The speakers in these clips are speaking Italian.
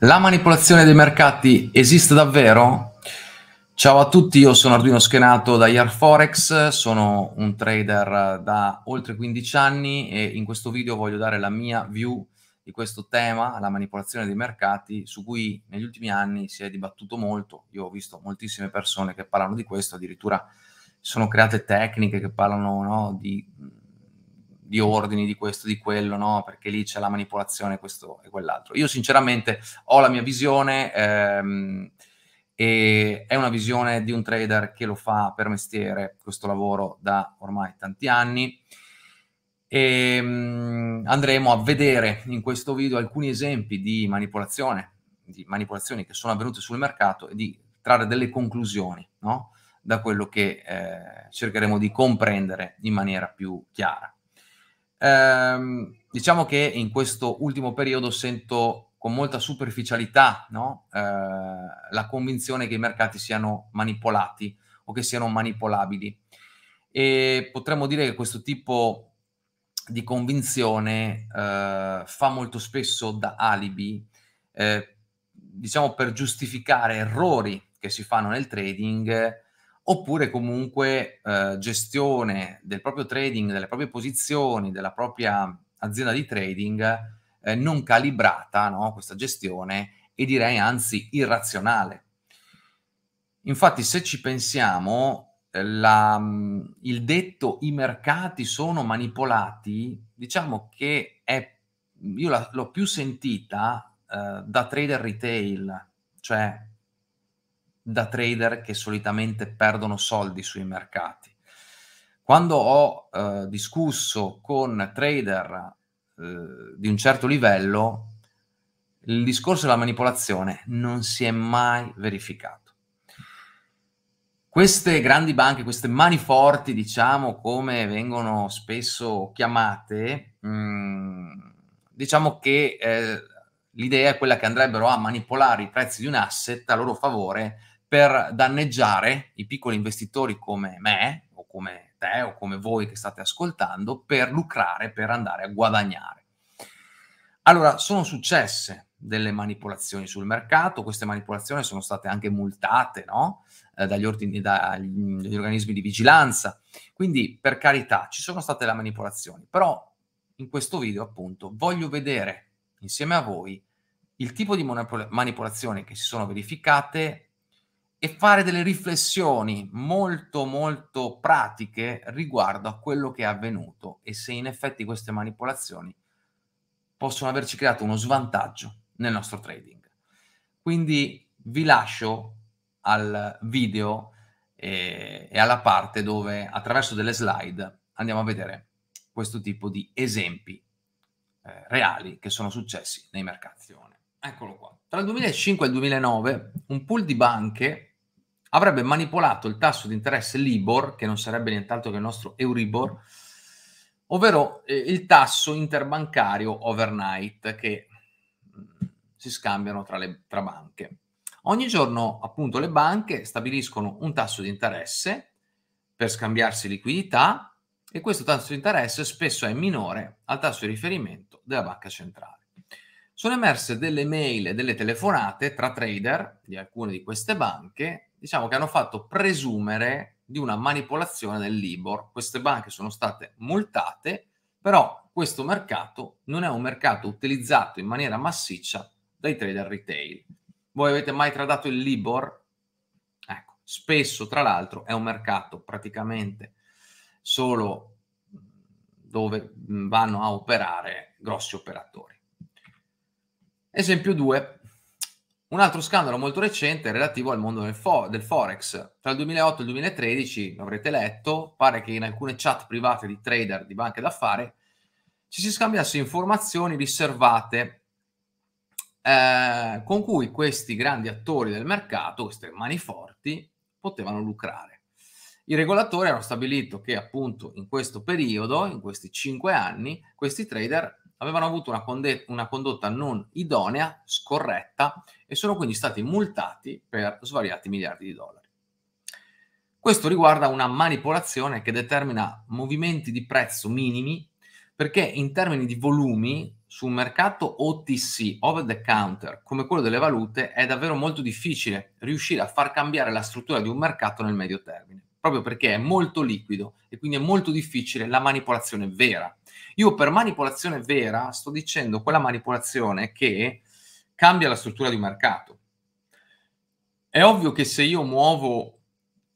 La manipolazione dei mercati esiste davvero? Ciao a tutti, io sono Arduino Schenato da IR sono un trader da oltre 15 anni e in questo video voglio dare la mia view di questo tema, la manipolazione dei mercati, su cui negli ultimi anni si è dibattuto molto. Io ho visto moltissime persone che parlano di questo, addirittura sono create tecniche che parlano no, di di ordini, di questo, di quello, no? perché lì c'è la manipolazione, questo e quell'altro. Io sinceramente ho la mia visione ehm, e è una visione di un trader che lo fa per mestiere, questo lavoro da ormai tanti anni. E, ehm, mh, andremo a vedere in questo video alcuni esempi di manipolazione, di manipolazioni che sono avvenute sul mercato e di trarre delle conclusioni no? da quello che eh, cercheremo di comprendere in maniera più chiara. Ehm, diciamo che in questo ultimo periodo sento con molta superficialità no? eh, la convinzione che i mercati siano manipolati o che siano manipolabili. E potremmo dire che questo tipo di convinzione eh, fa molto spesso da alibi, eh, diciamo per giustificare errori che si fanno nel trading oppure comunque eh, gestione del proprio trading, delle proprie posizioni, della propria azienda di trading eh, non calibrata, no? questa gestione, e direi anzi irrazionale. Infatti, se ci pensiamo, eh, la, mm, il detto i mercati sono manipolati, diciamo che è, io la, l'ho più sentita eh, da trader retail, cioè da trader che solitamente perdono soldi sui mercati. Quando ho eh, discusso con trader eh, di un certo livello, il discorso della manipolazione non si è mai verificato. Queste grandi banche, queste mani forti, diciamo, come vengono spesso chiamate, mh, mm, diciamo che eh, l'idea è quella che andrebbero a manipolare i prezzi di un asset a loro favore per danneggiare i piccoli investitori come me o come te o come voi che state ascoltando per lucrare, per andare a guadagnare. Allora, sono successe delle manipolazioni sul mercato, queste manipolazioni sono state anche multate no? eh, dagli, ordini, dagli, dagli organismi di vigilanza, quindi per carità ci sono state le manipolazioni, però in questo video appunto voglio vedere insieme a voi il tipo di manipolazioni che si sono verificate e fare delle riflessioni molto molto pratiche riguardo a quello che è avvenuto e se in effetti queste manipolazioni possono averci creato uno svantaggio nel nostro trading. Quindi vi lascio al video e, eh, e alla parte dove attraverso delle slide andiamo a vedere questo tipo di esempi eh, reali che sono successi nei mercati. Eccolo qua. Tra il 2005 e il 2009 un pool di banche avrebbe manipolato il tasso di interesse Libor, che non sarebbe nient'altro che il nostro Euribor, ovvero eh, il tasso interbancario overnight che mm, si scambiano tra, le, tra banche. Ogni giorno appunto le banche stabiliscono un tasso di interesse per scambiarsi liquidità e questo tasso di interesse spesso è minore al tasso di riferimento della banca centrale. Sono emerse delle mail e delle telefonate tra trader di alcune di queste banche diciamo che hanno fatto presumere di una manipolazione del Libor. Queste banche sono state multate, però questo mercato non è un mercato utilizzato in maniera massiccia dai trader retail. Voi avete mai tradato il Libor? Ecco, spesso tra l'altro è un mercato praticamente solo dove vanno a operare grossi operatori. Esempio 2, un altro scandalo molto recente è relativo al mondo del, fo- del, Forex. Tra il 2008 e il 2013, l'avrete letto, pare che in alcune chat private di trader di banche d'affari ci si scambiasse informazioni riservate eh, con cui questi grandi attori del mercato, queste mani forti, potevano lucrare. I regolatori hanno stabilito che appunto in questo periodo, in questi cinque anni, questi trader avevano avuto una, conde- una condotta non idonea, scorretta, e sono quindi stati multati per svariati miliardi di dollari. Questo riguarda una manipolazione che determina movimenti di prezzo minimi perché in termini di volumi su un mercato OTC, over the counter, come quello delle valute, è davvero molto difficile riuscire a far cambiare la struttura di un mercato nel medio termine, proprio perché è molto liquido e quindi è molto difficile la manipolazione vera. Io per manipolazione vera sto dicendo quella manipolazione che cambia la struttura di mercato. È ovvio che se io muovo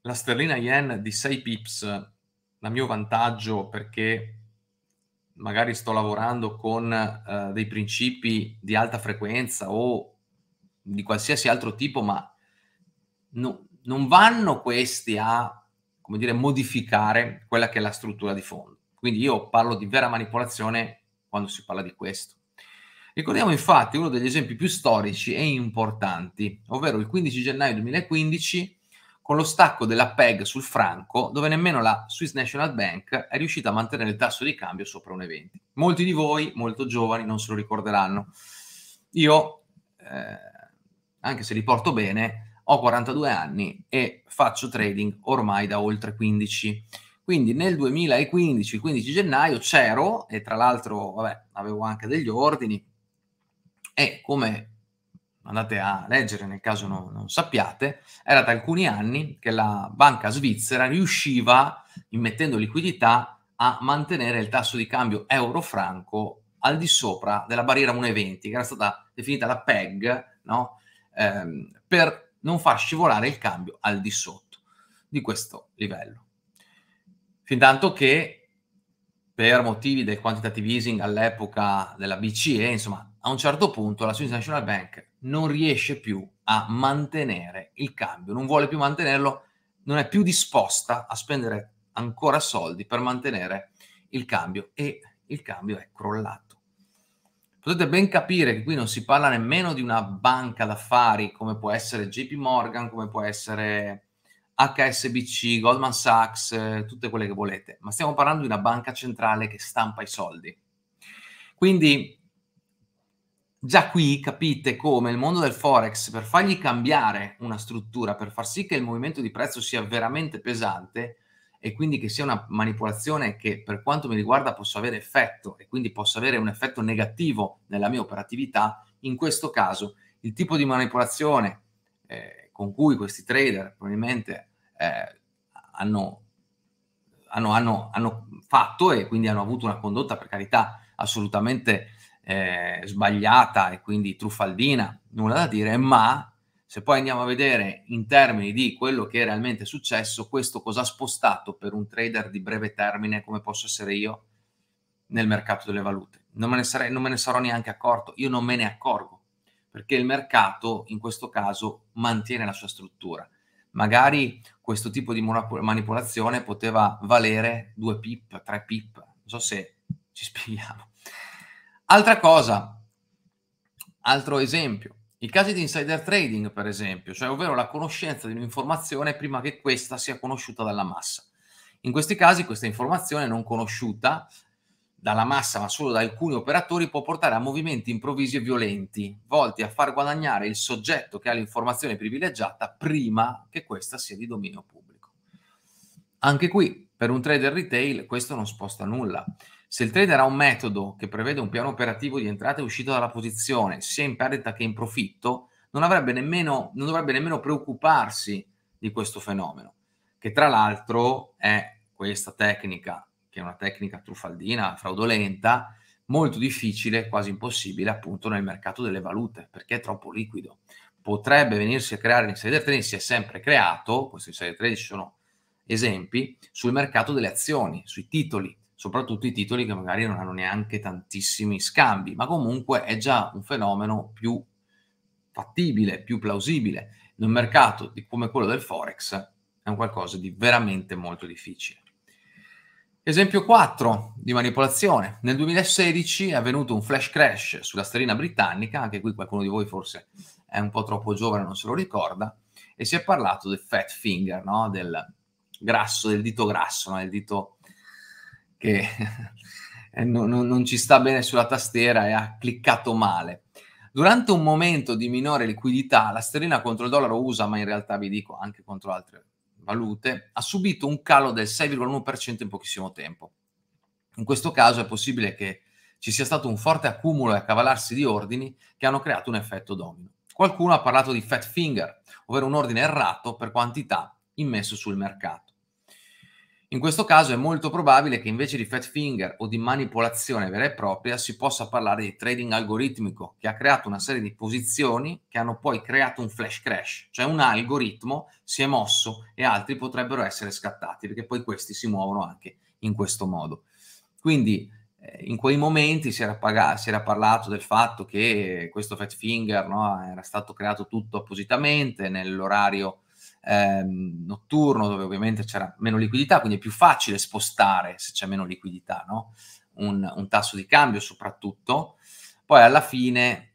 la sterlina yen di 6 pips a mio vantaggio perché magari sto lavorando con eh, dei principi di alta frequenza o di qualsiasi altro tipo, ma no, non vanno questi a, come dire, modificare quella che è la struttura di fondo. Quindi io parlo di vera manipolazione quando si parla di questo. Ricordiamo infatti uno degli esempi più storici e importanti, ovvero il 15 gennaio 2015 con lo stacco della PEG sul franco, dove nemmeno la Swiss National Bank è riuscita a mantenere il tasso di cambio sopra un evento. Molti di voi, molto giovani, non se lo ricorderanno. Io, eh, anche se li porto bene, ho 42 anni e faccio trading ormai da oltre 15 anni. Quindi nel 2015, il 15 gennaio, c'ero e tra l'altro vabbè, avevo anche degli ordini e come andate a leggere nel caso non, non, sappiate, era da alcuni anni che la banca svizzera riusciva, immettendo liquidità, a mantenere il tasso di cambio euro-franco al di sopra della barriera 1,20, che era stata definita la PEG, no? eh, per non far scivolare il cambio al di sotto di questo livello fin tanto che per motivi del quantitative easing all'epoca della BCE, insomma, a un certo punto la Swiss National Bank non riesce più a mantenere il cambio, non vuole più mantenerlo, non è più disposta a spendere ancora soldi per mantenere il cambio e il cambio è crollato. Potete ben capire che qui non si parla nemmeno di una banca d'affari come può essere JP Morgan, come può essere HSBC, Goldman Sachs, eh, tutte quelle che volete, ma stiamo parlando di una banca centrale che stampa i soldi. Quindi già qui capite come il mondo del forex, per fargli cambiare una struttura, per far sì che il movimento di prezzo sia veramente pesante e quindi che sia una manipolazione che per quanto mi riguarda possa avere effetto e quindi possa avere un effetto negativo nella mia operatività, in questo caso il tipo di manipolazione eh, con cui questi trader probabilmente eh, hanno, hanno, hanno, hanno, fatto e quindi hanno avuto una condotta, per carità, assolutamente eh, sbagliata e quindi truffaldina, nulla da dire, ma se poi andiamo a vedere in termini di quello che è realmente successo, questo cosa ha spostato per un trader di breve termine come posso essere io nel mercato delle valute. Non me ne, sarei, non me ne sarò neanche accorto, io non me ne accorgo perché il mercato in questo caso mantiene la sua struttura. Magari questo tipo di manipolazione poteva valere 2 pip, 3 pip, non so se ci spieghiamo. Altra cosa, altro esempio, i casi di insider trading per esempio, cioè ovvero la conoscenza di un'informazione prima che questa sia conosciuta dalla massa. In questi casi questa informazione non conosciuta dalla massa ma solo da alcuni operatori può portare a movimenti improvvisi e violenti, volti a far guadagnare il soggetto che ha l'informazione privilegiata prima che questa sia di dominio pubblico. Anche qui, per un trader retail, questo non sposta nulla. Se il trader ha un metodo che prevede un piano operativo di entrata e uscita dalla posizione, sia in perdita che in profitto, non, nemmeno, non dovrebbe nemmeno preoccuparsi di questo fenomeno, che tra l'altro è questa tecnica che è una tecnica truffaldina, fraudolenta, molto difficile, quasi impossibile appunto nel mercato delle valute, perché è troppo liquido. Potrebbe venirsi a creare l'insider trading, si è sempre creato, questi insider trading sono esempi, sul mercato delle azioni, sui titoli, soprattutto i titoli che magari non hanno neanche tantissimi scambi, ma comunque è già un fenomeno più fattibile, più plausibile. In un mercato di, come quello del Forex è un qualcosa di veramente molto difficile. Esempio 4 di manipolazione. Nel 2016 è avvenuto un flash crash sulla sterlina britannica, anche qui qualcuno di voi forse è un po' troppo giovane, non se lo ricorda, e si è parlato del fat finger, no? del grasso, del dito grasso, no? del dito che non, non, non ci sta bene sulla tastiera e ha cliccato male. Durante un momento di minore liquidità, la sterlina contro il dollaro USA, ma in realtà vi dico anche contro altre valute, ha subito un calo del 6,1% in pochissimo tempo. In questo caso è possibile che ci sia stato un forte accumulo e accavalarsi di ordini che hanno creato un effetto domino. Qualcuno ha parlato di fat finger, ovvero un ordine errato per quantità immesso sul mercato. In questo caso è molto probabile che invece di fat finger o di manipolazione vera e propria si possa parlare di trading algoritmico che ha creato una serie di posizioni che hanno poi creato un flash crash, cioè un algoritmo si è mosso e altri potrebbero essere scattati perché poi questi si muovono anche in questo modo. Quindi eh, in quei momenti si era, pagato, si era, parlato del fatto che questo fat finger no, era stato creato tutto appositamente nell'orario ehm, notturno dove ovviamente c'era meno liquidità, quindi è più facile spostare se c'è meno liquidità, no? un, un, tasso di cambio soprattutto. Poi alla fine,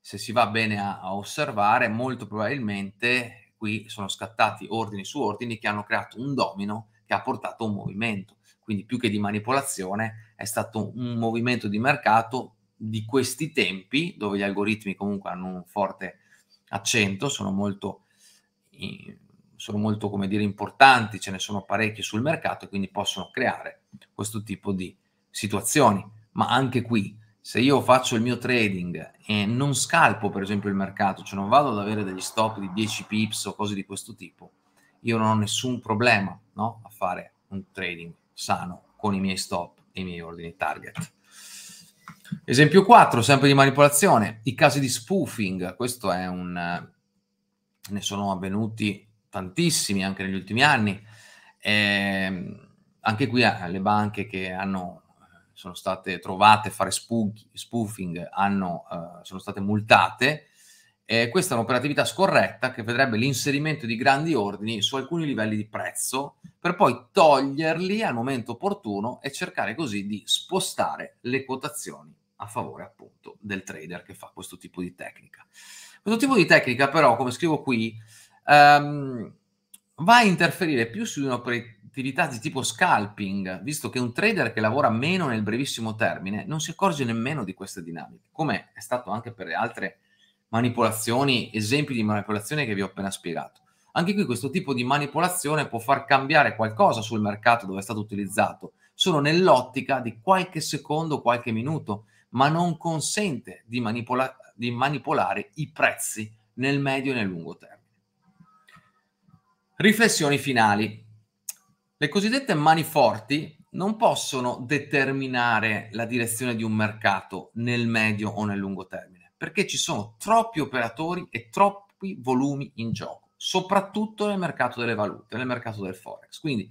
se si va bene a, a osservare, molto probabilmente qui sono scattati ordini su ordini che hanno creato un domino che ha portato a un movimento. Quindi più che di manipolazione è stato un movimento di mercato di questi tempi, dove gli algoritmi comunque hanno un forte accento, sono molto sono molto come dire, importanti, ce ne sono parecchi sul mercato e quindi possono creare questo tipo di situazioni. Ma anche qui, se io faccio il mio trading e non scalpo per esempio il mercato, cioè non vado ad avere degli stop di 10 pips o cose di questo tipo, io non ho nessun problema no? a fare un trading sano con i miei stop e i miei ordini target. Esempio 4, sempre di manipolazione, i casi di spoofing, questo è un ne sono avvenuti tantissimi anche negli ultimi anni. Eh, anche qui eh, le banche che hanno, eh, sono state trovate a fare spoof, spoofing hanno, eh, sono state multate. questa è un'operatività scorretta che vedrebbe l'inserimento di grandi ordini su alcuni livelli di prezzo per poi toglierli al momento opportuno e cercare così di spostare le quotazioni a favore appunto del trader che fa questo tipo di tecnica. Questo tipo di tecnica, però, come scrivo qui, um, va a interferire più su un'operatività di tipo scalping, visto che un trader che lavora meno nel brevissimo termine non si accorge nemmeno di queste dinamiche, come è stato anche per le altre manipolazioni, esempi di manipolazione che vi ho appena spiegato. Anche qui questo tipo di manipolazione può far cambiare qualcosa sul mercato dove è stato utilizzato, solo nell'ottica di qualche secondo, qualche minuto, ma non consente di manipolare di manipolare i prezzi nel medio e nel lungo termine. Riflessioni finali. Le cosiddette mani forti non possono determinare la direzione di un mercato nel medio o nel lungo termine, perché ci sono troppi operatori e troppi volumi in gioco, soprattutto nel mercato delle valute, nel mercato del forex. Quindi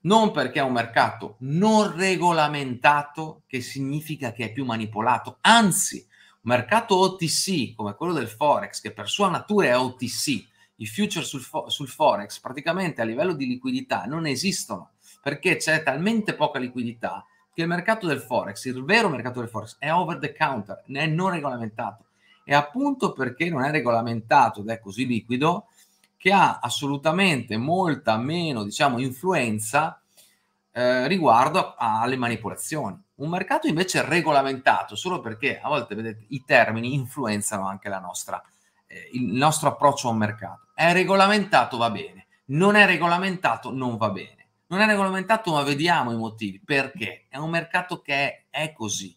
non perché è un mercato non regolamentato che significa che è più manipolato, anzi un mercato OTC come quello del Forex, che per sua natura è OTC, i future sul, fo- sul Forex praticamente a livello di liquidità non esistono perché c'è talmente poca liquidità che il mercato del Forex, il vero mercato del Forex, è over the counter, è non regolamentato. E appunto perché non è regolamentato ed è così liquido, che ha assolutamente molta meno, diciamo, influenza eh, riguardo a, alle manipolazioni un mercato invece regolamentato, solo perché a volte vedete, i termini influenzano anche nostra, eh, il nostro approccio a un mercato. È regolamentato, va bene. Non è regolamentato, non va bene. Non è regolamentato, ma vediamo i motivi. Perché? È un mercato che è, è così.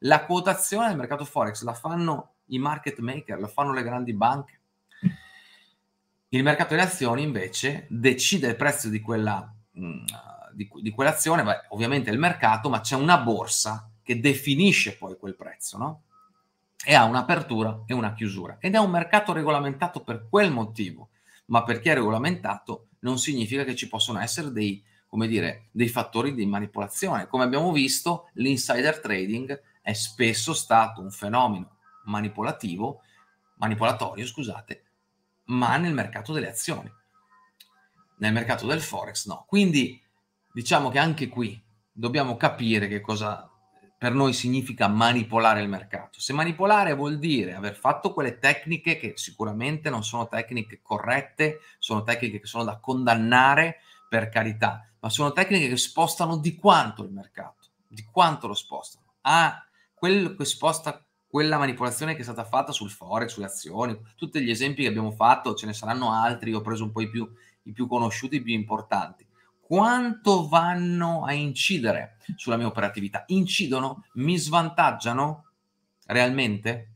La quotazione del mercato forex la fanno i market maker, la fanno le grandi banche. Il mercato delle azioni invece decide il prezzo di quella... Mh, mm, di, di quell'azione, beh, ovviamente è il mercato, ma c'è una borsa che definisce poi quel prezzo, no? E ha un'apertura e una chiusura. Ed è un mercato regolamentato per quel motivo, ma perché è regolamentato non significa che ci possono essere dei, come dire, dei fattori di manipolazione. Come abbiamo visto, l'insider trading è spesso stato un fenomeno manipolativo, manipolatorio, scusate, ma nel mercato delle azioni. Nel mercato del forex no. Quindi diciamo che anche qui dobbiamo capire che cosa per noi significa manipolare il mercato. Se manipolare vuol dire aver fatto quelle tecniche che sicuramente non sono tecniche corrette, sono tecniche che sono da condannare per carità, ma sono tecniche che spostano di quanto il mercato, di quanto lo spostano. Ah, quello che sposta quella manipolazione che è stata fatta sul forex, sulle azioni, tutti gli esempi che abbiamo fatto, ce ne saranno altri, ho preso un po' i più, i più conosciuti, i più importanti quanto vanno a incidere sulla mia operatività? Incidono? Mi svantaggiano? Realmente?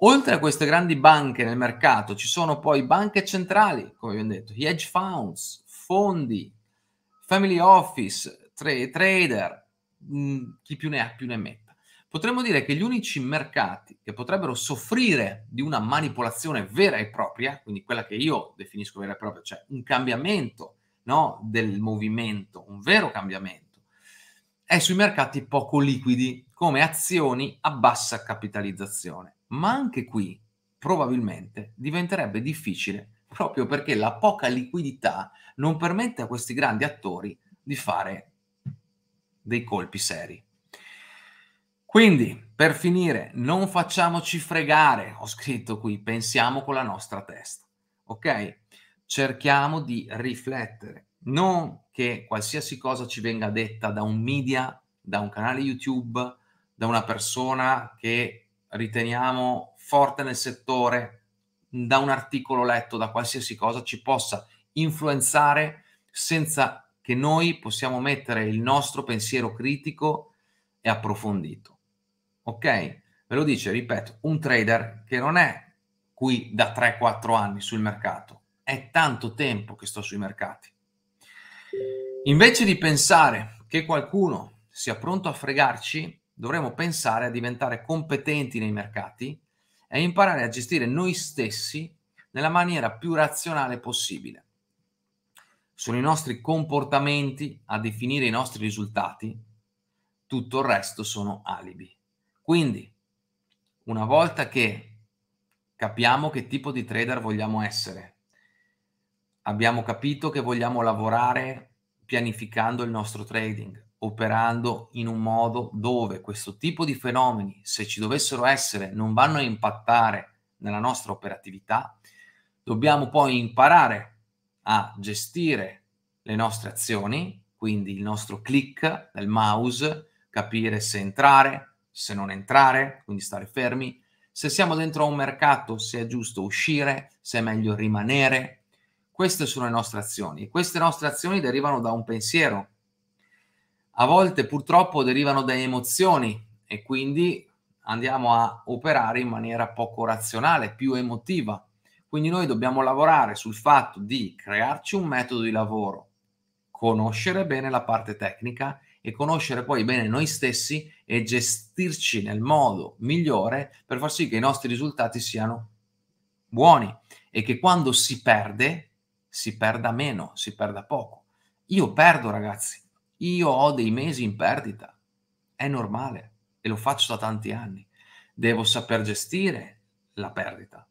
Oltre a queste grandi banche nel mercato ci sono poi banche centrali, come abbiamo detto, hedge funds, fondi, family office, tra- trader, mh, mm, chi più ne ha più ne metta. Potremmo dire che gli unici mercati che potrebbero soffrire di una manipolazione vera e propria, quindi quella che io definisco vera e propria, cioè un cambiamento no, del movimento, un vero cambiamento, è sui mercati poco liquidi, come azioni a bassa capitalizzazione. Ma anche qui probabilmente diventerebbe difficile proprio perché la poca liquidità non permette a questi grandi attori di fare dei colpi seri. Quindi, per finire, non facciamoci fregare, ho scritto qui, pensiamo con la nostra testa, ok? cerchiamo di riflettere, non che qualsiasi cosa ci venga detta da un media, da un canale YouTube, da una persona che riteniamo forte nel settore, da un articolo letto, da qualsiasi cosa ci possa influenzare senza che noi possiamo mettere il nostro pensiero critico e approfondito. Ok? Ve lo dice, ripeto, un trader che non è qui da 3-4 anni sul mercato, è tanto tempo che sto sui mercati. Invece di pensare che qualcuno sia pronto a fregarci, dovremmo pensare a diventare competenti nei mercati e imparare a gestire noi stessi nella maniera più razionale possibile. Sono i nostri comportamenti a definire i nostri risultati, tutto il resto sono alibi. Quindi, una volta che capiamo che tipo di trader vogliamo essere, abbiamo capito che vogliamo lavorare pianificando il nostro trading, operando in un modo dove questo tipo di fenomeni, se ci dovessero essere, non vanno a impattare nella nostra operatività, dobbiamo poi imparare a gestire le nostre azioni, quindi il nostro click del mouse, capire se entrare, se non entrare, quindi stare fermi, se siamo dentro un mercato, se è giusto uscire, se è meglio rimanere, queste sono le nostre azioni. Queste nostre azioni derivano da un pensiero. A volte purtroppo derivano da emozioni e quindi andiamo a operare in maniera poco razionale, più emotiva. Quindi noi dobbiamo lavorare sul fatto di crearci un metodo di lavoro, conoscere bene la parte tecnica e conoscere poi bene noi stessi e gestirci nel modo migliore per far sì che i nostri risultati siano buoni e che quando si perde si perda meno, si perda poco. Io perdo, ragazzi, io ho dei mesi in perdita, è normale e lo faccio da tanti anni. Devo saper gestire la perdita.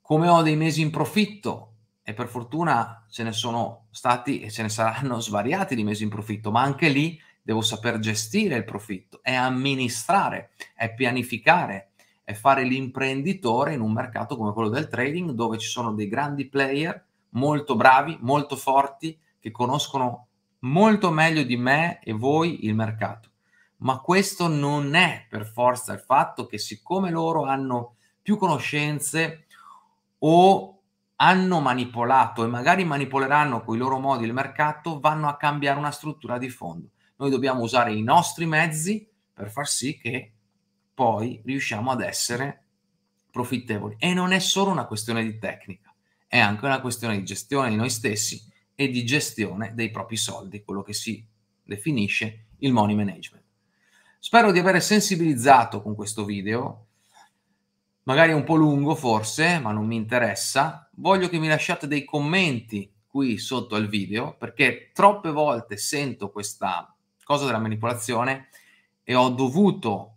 Come ho dei mesi in profitto, e per fortuna ce ne sono stati e ce ne saranno svariati di mesi in profitto, ma anche lì devo saper gestire il profitto, è amministrare, è pianificare, è fare l'imprenditore in un mercato come quello del trading dove ci sono dei grandi player molto bravi, molto forti, che conoscono molto meglio di me e voi il mercato. Ma questo non è per forza il fatto che siccome loro hanno più conoscenze o hanno manipolato e magari manipoleranno con i loro modi il mercato, vanno a cambiare una struttura di fondo. Noi dobbiamo usare i nostri mezzi per far sì che poi riusciamo ad essere profittevoli. E non è solo una questione di tecnica è anche una questione di gestione di noi stessi e di gestione dei propri soldi, quello che si definisce il money management. Spero di aver sensibilizzato con questo video, magari un po' lungo forse, ma non mi interessa. Voglio che mi lasciate dei commenti qui sotto al video, perché troppe volte sento questa cosa della manipolazione e ho dovuto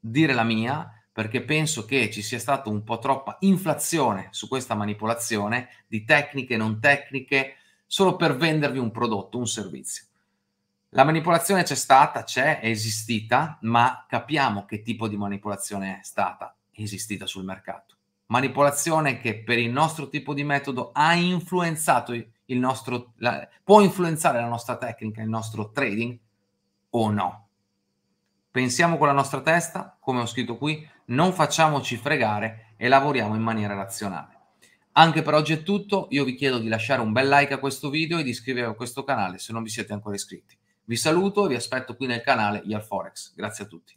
dire la mia perché penso che ci sia stata un po' troppa inflazione su questa manipolazione di tecniche non tecniche solo per vendervi un prodotto, un servizio. La manipolazione c'è stata, c'è, è esistita, ma capiamo che tipo di manipolazione è stata esistita sul mercato. Manipolazione che per il nostro tipo di metodo ha influenzato il nostro, la, può influenzare la nostra tecnica, il nostro trading o no. Pensiamo con la nostra testa, come ho scritto qui, non facciamoci fregare e lavoriamo in maniera razionale. Anche per oggi è tutto, io vi chiedo di lasciare un bel like a questo video e di iscrivervi a questo canale se non vi siete ancora iscritti. Vi saluto e vi aspetto qui nel canale Year Forex. Grazie a tutti.